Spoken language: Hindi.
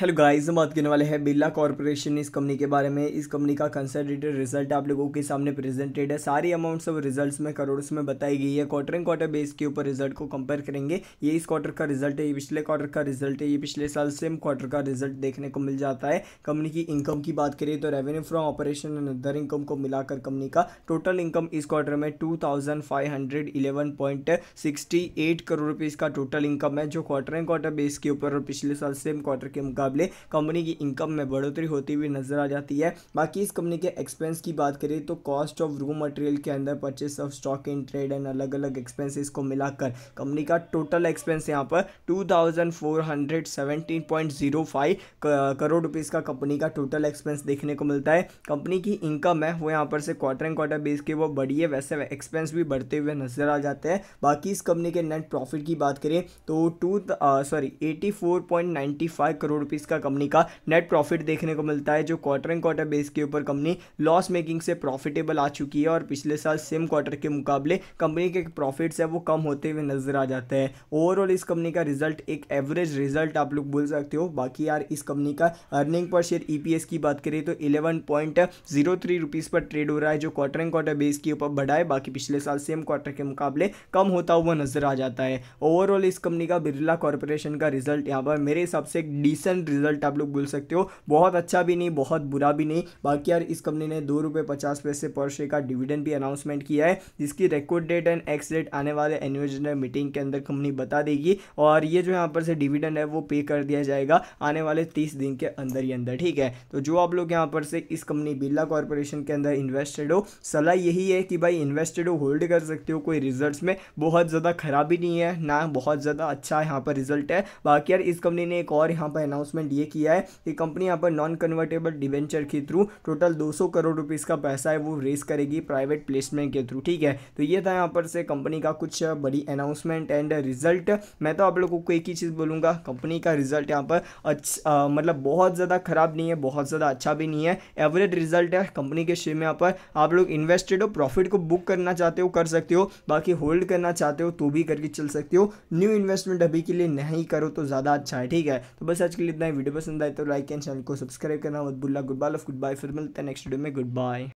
हेलो गाइस हम बात करने वाले हैं बिरला कॉर्पोरेशन इस कंपनी के बारे में इस कंपनी का कंसल्टेटेड रिजल्ट आप लोगों के सामने प्रेजेंटेड है सारी अमाउंट्स सब रिजल्ट्स में करोड़ में बताई गई है क्वार्टर एंड क्वार्टर बेस के ऊपर रिजल्ट को कंपेयर करेंगे ये इस क्वार्टर का रिजल्ट है ये पिछले क्वार्टर का रिजल्ट है ये पिछले साल सेम क्वार्टर का रिजल्ट देखने को मिल जाता है कंपनी की इनकम की बात करें तो revenue from operation and other income को मिलाकर कंपनी का टोटल इनकम इस क्वार्टर में टू करोड़ रुपये इसका टोटल इनकम है जो क्वार्टर एंड क्वार्टर बेस के ऊपर और पिछले साल सेम क्वार्टर के मुकाबले कंपनी की इनकम में बढ़ोतरी होती हुई नजर आ जाती है बाकी इस कंपनी के एक्सपेंस की बात करें तो कॉस्ट ऑफ रू मटेरियल के अंदर purchase of stock in trade and अलग अलग एक्सपेंसिस को मिलाकर कंपनी का टोटल एक्सपेंस यहाँ पर two thousand four hundred point zero five crore rupees का कंपनी का टोटल एक्सपेंस देखने को मिलता है कंपनी की इनकम है वो यहाँ पर से क्वार्टर एंड क्वार्टर बेस के वो बढ़ी है वैसे एक्सपेंस भी बढ़ते हुए नजर आ जाते हैं बाकी इस कंपनी के नेट प्रॉफिट की बात करें तो two sorry eighty four point ninety five crore rupees का कंपनी का नेट प्रॉफिट देखने को मिलता है जो क्वार्टर एंड क्वार्टर बेस के ऊपर कंपनी लॉस मेकिंग से प्रॉफिटेबल आ चुकी है और पिछले साल सेम क्वार्टर के मुकाबले कंपनी के प्रॉफिट्स है वो कम होते हुए नजर आ जाते हैं ओवरऑल इस कंपनी का रिजल्ट एक एवरेज रिजल्ट आप लोग बोल सकते हो बाकी यार इस कंपनी का अर्निंग पर शेयर ई की बात करें तो eleven point zero three rupees पर ट्रेड हो रहा है जो क्वार्टर एंड क्वार्टर बेस के ऊपर बढ़ा है बाकी पिछले साल सेम क्वार्टर के मुकाबले कम होता हुआ नजर आ जाता है ओवरऑल इस कंपनी का बिरला कॉरपोरेशन का रिजल्ट यहाँ पर मेरे हिसाब से एक डिसेंट डिसेंट रिजल्ट आप लोग बोल सकते हो बहुत अच्छा भी नहीं बहुत बुरा भी नहीं बाकी यार इस कंपनी ने दो रुपये पचास पैसे पर शेयर का डिविडेंड भी अनाउंसमेंट किया है जिसकी record date and ex date आने वाले एनुअल जनरल मीटिंग के अंदर कंपनी बता देगी और ये जो यहाँ पर से डिविडेंड है वो पे कर दिया जाएगा आने वाले तीस दिन के अंदर ही अंदर ठीक है तो जो आप लोग यहाँ पर से इस कंपनी बिरला कॉरपोरेशन के अंदर इन्वेस्टेड हो सलाह यही है कि भाई इन्वेस्टेड हो होल्ड कर सकते हो कोई रिजल्ट में बहुत ज़्यादा खराबी नहीं है ना बहुत ज़्यादा अच्छा यहाँ पर रिजल्ट है बाकी यार इस कंपनी ने एक और यहाँ पर अनाउंस अनाउंसमेंट ये किया है कि कंपनी यहाँ पर नॉन कन्वर्टेबल डिवेंचर के थ्रू टोटल 200 करोड़ रुपीज़ का पैसा है वो रेस करेगी प्राइवेट प्लेसमेंट के थ्रू ठीक है तो ये था यहाँ पर से कंपनी का कुछ बड़ी अनाउंसमेंट एंड रिजल्ट मैं तो आप लोगों को एक ही चीज़ बोलूँगा कंपनी का रिजल्ट यहाँ पर अच्छा मतलब बहुत ज़्यादा ख़राब नहीं है बहुत ज़्यादा अच्छा भी नहीं है एवरेज रिजल्ट है कंपनी के शेयर में यहाँ पर आप लोग इन्वेस्टेड हो प्रॉफिट को बुक करना चाहते हो कर सकते हो बाकी होल्ड करना चाहते हो तो भी करके चल सकते हो न्यू इन्वेस्टमेंट अभी के लिए नहीं करो तो ज़्यादा अच्छा है ठीक है तो बस आज के लिए इतना ही वीडियो पसंद आए तो लाइक एंड चैनल को सब्सक्राइब करना मत भूलना goodbye love goodbye फिर मिलते हैं नेक्स्ट वीडियो में गुड बाय